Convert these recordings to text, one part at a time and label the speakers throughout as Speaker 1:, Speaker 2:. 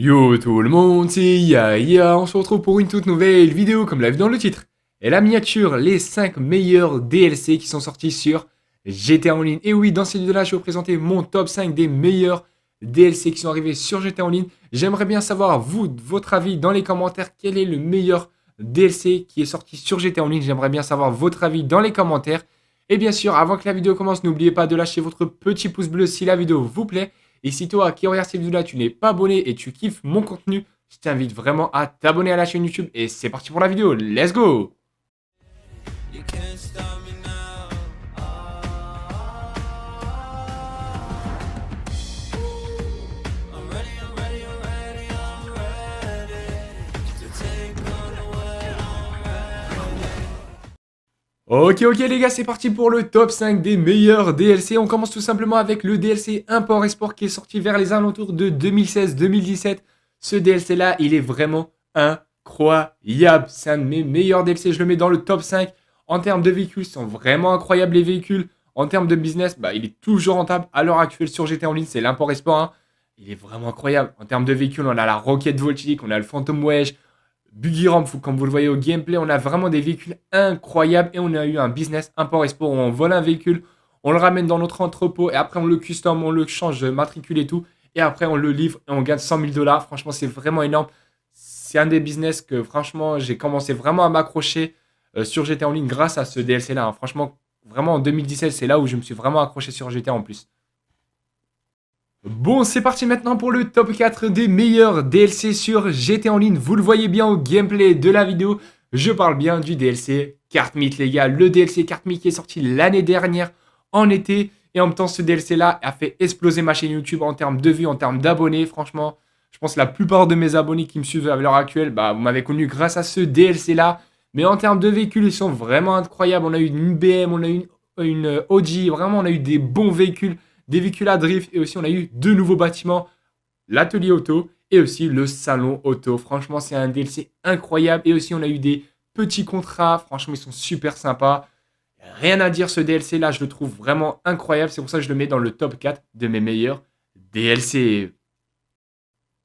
Speaker 1: Yo tout le monde, c'est Yaya, on se retrouve pour une toute nouvelle vidéo comme l'a vu dans le titre. Et la miniature, les 5 meilleurs DLC qui sont sortis sur GTA Online Et oui, dans cette vidéo-là, je vais vous présenter mon top 5 des meilleurs DLC qui sont arrivés sur GTA Online J'aimerais bien savoir, vous, votre avis dans les commentaires, quel est le meilleur DLC qui est sorti sur GTA Online J'aimerais bien savoir votre avis dans les commentaires. Et bien sûr, avant que la vidéo commence, n'oubliez pas de lâcher votre petit pouce bleu si la vidéo vous plaît et si toi qui regarde cette vidéo-là, tu n'es pas abonné et tu kiffes mon contenu, je t'invite vraiment à t'abonner à la chaîne YouTube. Et c'est parti pour la vidéo, let's go Ok ok les gars c'est parti pour le top 5 des meilleurs DLC, on commence tout simplement avec le DLC Import Esport qui est sorti vers les alentours de 2016-2017, ce DLC là il est vraiment incroyable, c'est un de mes meilleurs DLC, je le mets dans le top 5, en termes de véhicules sont vraiment incroyables les véhicules, en termes de business bah, il est toujours rentable à l'heure actuelle sur GT en ligne, c'est l'import esport. Hein. il est vraiment incroyable, en termes de véhicules on a la Rocket Voltique, on a le Phantom Wedge, ramp comme vous le voyez au gameplay, on a vraiment des véhicules incroyables et on a eu un business import-export où on vole un véhicule, on le ramène dans notre entrepôt et après on le custom, on le change de matricule et tout. Et après on le livre et on gagne 100 000 dollars. Franchement, c'est vraiment énorme. C'est un des business que franchement, j'ai commencé vraiment à m'accrocher euh, sur GTA en ligne grâce à ce DLC là. Hein. Franchement, vraiment en 2017, c'est là où je me suis vraiment accroché sur GTA en plus. Bon, c'est parti maintenant pour le top 4 des meilleurs DLC sur GT en ligne. Vous le voyez bien au gameplay de la vidéo, je parle bien du DLC kart Myth les gars. Le DLC kart Myth qui est sorti l'année dernière en été. Et en même temps, ce DLC-là a fait exploser ma chaîne YouTube en termes de vues, en termes d'abonnés. Franchement, je pense que la plupart de mes abonnés qui me suivent à l'heure actuelle, bah, vous m'avez connu grâce à ce DLC-là. Mais en termes de véhicules, ils sont vraiment incroyables. On a eu une BM, on a eu une, une OG, vraiment, on a eu des bons véhicules des véhicules à drift et aussi on a eu deux nouveaux bâtiments, l'atelier auto et aussi le salon auto. Franchement, c'est un DLC incroyable et aussi on a eu des petits contrats. Franchement, ils sont super sympas. Rien à dire ce DLC là, je le trouve vraiment incroyable. C'est pour ça que je le mets dans le top 4 de mes meilleurs DLC.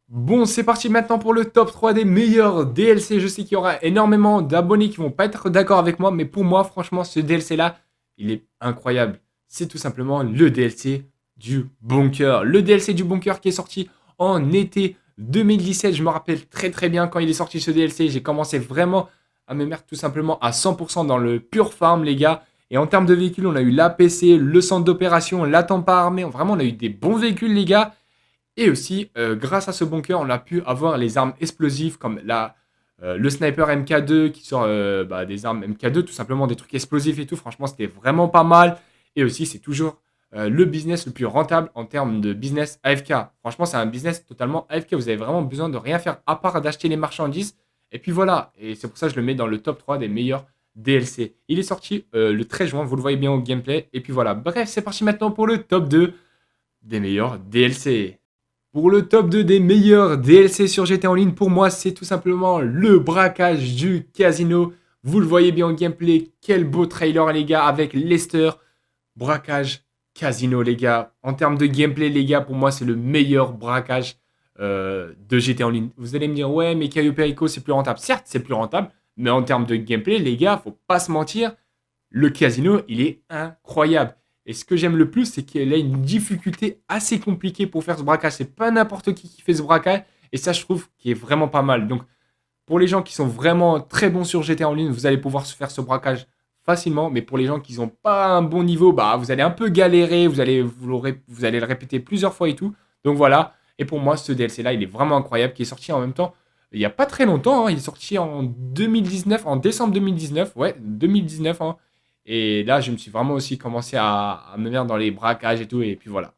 Speaker 1: Bon, c'est parti maintenant pour le top 3 des meilleurs DLC. Je sais qu'il y aura énormément d'abonnés qui vont pas être d'accord avec moi, mais pour moi, franchement, ce DLC là, il est incroyable. C'est tout simplement le DLC du bunker. Le DLC du bunker qui est sorti en été 2017. Je me rappelle très très bien quand il est sorti ce DLC. J'ai commencé vraiment à me mettre tout simplement à 100% dans le pure farm, les gars. Et en termes de véhicules, on a eu l'APC, le centre d'opération, la Tampa armée. Vraiment, on a eu des bons véhicules, les gars. Et aussi, euh, grâce à ce bunker, on a pu avoir les armes explosives comme la, euh, le sniper MK2 qui sort euh, bah, des armes MK2, tout simplement des trucs explosifs et tout. Franchement, c'était vraiment pas mal. Et aussi, c'est toujours euh, le business le plus rentable en termes de business AFK. Franchement, c'est un business totalement AFK. Vous avez vraiment besoin de rien faire à part d'acheter les marchandises. Et puis voilà. Et c'est pour ça que je le mets dans le top 3 des meilleurs DLC. Il est sorti euh, le 13 juin, vous le voyez bien au gameplay. Et puis voilà. Bref, c'est parti maintenant pour le top 2 des meilleurs DLC. Pour le top 2 des meilleurs DLC sur GTA en ligne, pour moi, c'est tout simplement le braquage du casino. Vous le voyez bien au gameplay, quel beau trailer les gars avec Lester. Braquage Casino, les gars. En termes de gameplay, les gars, pour moi, c'est le meilleur braquage euh, de GT en ligne. Vous allez me dire, ouais, mais Caillou Perico, c'est plus rentable. Certes, c'est plus rentable, mais en termes de gameplay, les gars, faut pas se mentir, le casino, il est incroyable. Et ce que j'aime le plus, c'est qu'il a une difficulté assez compliquée pour faire ce braquage. C'est pas n'importe qui qui fait ce braquage. Et ça, je trouve qui est vraiment pas mal. Donc, pour les gens qui sont vraiment très bons sur GT en ligne, vous allez pouvoir se faire ce braquage facilement. Mais pour les gens qui n'ont pas un bon niveau, bah, vous allez un peu galérer, vous allez, vous, vous allez le répéter plusieurs fois et tout. Donc voilà. Et pour moi, ce DLC-là, il est vraiment incroyable, qui est sorti en même temps, il n'y a pas très longtemps. Hein. Il est sorti en 2019, en décembre 2019. Ouais, 2019. Hein. Et là, je me suis vraiment aussi commencé à, à me mettre dans les braquages et tout. Et puis voilà.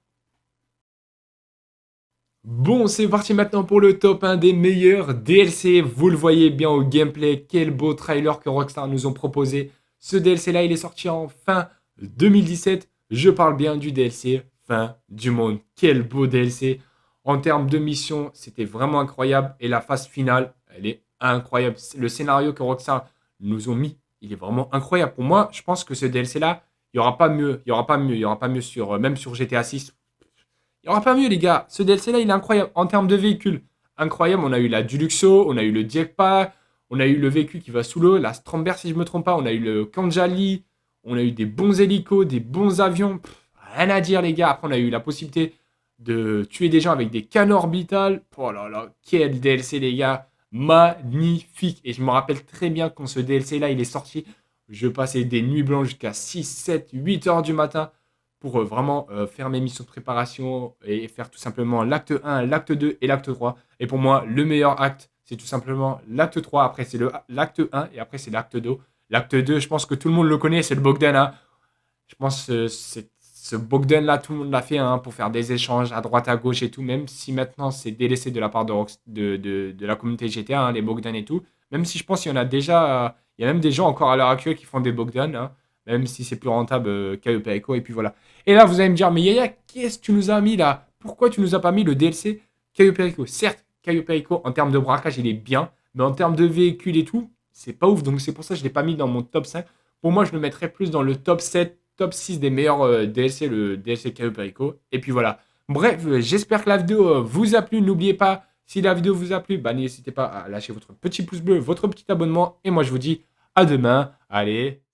Speaker 1: Bon, c'est parti maintenant pour le top 1 des meilleurs DLC. Vous le voyez bien au gameplay. Quel beau trailer que Rockstar nous ont proposé. Ce DLC-là, il est sorti en fin 2017. Je parle bien du DLC Fin du Monde. Quel beau DLC. En termes de mission, c'était vraiment incroyable. Et la phase finale, elle est incroyable. Le scénario que Rockstar nous ont mis, il est vraiment incroyable. Pour moi, je pense que ce DLC-là, il n'y aura pas mieux. Il n'y aura pas mieux. Il n'y aura pas mieux sur, même sur GTA 6. Il n'y aura pas mieux, les gars. Ce DLC-là, il est incroyable. En termes de véhicules, incroyable. On a eu la Duluxo, on a eu le Jetpack, on a eu le vécu qui va sous l'eau, la Stromberg si je ne me trompe pas. On a eu le Kanjali. On a eu des bons hélicos, des bons avions. rien à dire, les gars. Après, on a eu la possibilité de tuer des gens avec des cannes orbitales. Oh là là, quel DLC, les gars. Magnifique. Et je me rappelle très bien quand ce DLC-là, il est sorti. Je passais des nuits blanches jusqu'à 6, 7, 8 heures du matin pour euh, vraiment euh, faire mes missions de préparation et faire tout simplement l'acte 1, l'acte 2 et l'acte 3. Et pour moi, le meilleur acte, c'est tout simplement l'acte 3, après c'est l'acte 1 et après c'est l'acte 2. L'acte 2, je pense que tout le monde le connaît, c'est le Bogdan. Hein. Je pense que euh, ce Bogdan-là, tout le monde l'a fait hein, pour faire des échanges à droite, à gauche et tout, même si maintenant c'est délaissé de la part de, de, la communauté GTA, hein, les Bogdan et tout. Même si je pense qu'il y en a déjà, il y a même des gens encore à l'heure actuelle qui font des Bogdan, hein. même si c'est plus rentable euh, et puis voilà. Et là, vous allez me dire, mais Yaya, qu'est-ce que tu nous as mis là Pourquoi tu nous as pas mis le DLC KEP perico Certes, Perico en termes de braquage, il est bien. Mais en termes de véhicule et tout, c'est pas ouf. Donc c'est pour ça que je ne l'ai pas mis dans mon top 5. Pour moi, je le mettrais plus dans le top 7, top 6 des meilleurs euh, DLC, le DLC Perico Et puis voilà. Bref, euh, j'espère que la vidéo euh, vous a plu. N'oubliez pas, si la vidéo vous a plu, bah, n'hésitez pas à lâcher votre petit pouce bleu, votre petit abonnement. Et moi, je vous dis à demain. Allez,